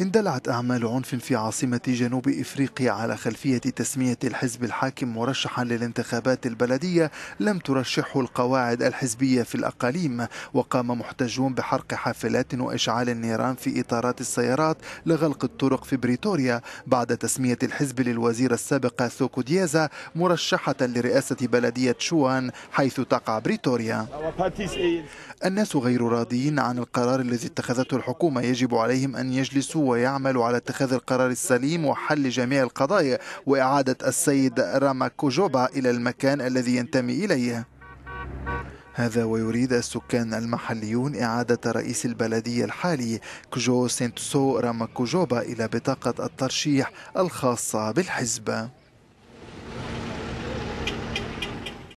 اندلعت أعمال عنف في عاصمة جنوب إفريقيا على خلفية تسمية الحزب الحاكم مرشحا للانتخابات البلدية لم ترشحه القواعد الحزبية في الأقاليم وقام محتجون بحرق حافلات وإشعال النيران في إطارات السيارات لغلق الطرق في بريتوريا بعد تسمية الحزب للوزيرة السابقة ثوكو ديازا مرشحة لرئاسة بلدية شوان حيث تقع بريتوريا الناس غير راضيين عن القرار الذي اتخذته الحكومة يجب عليهم أن يجلسوا ويعمل على اتخاذ القرار السليم وحل جميع القضايا وإعادة السيد راما كوجوبا إلى المكان الذي ينتمي إليه هذا ويريد السكان المحليون إعادة رئيس البلدية الحالي كجو سينتسو راما كوجوبا إلى بطاقة الترشيح الخاصة بالحزب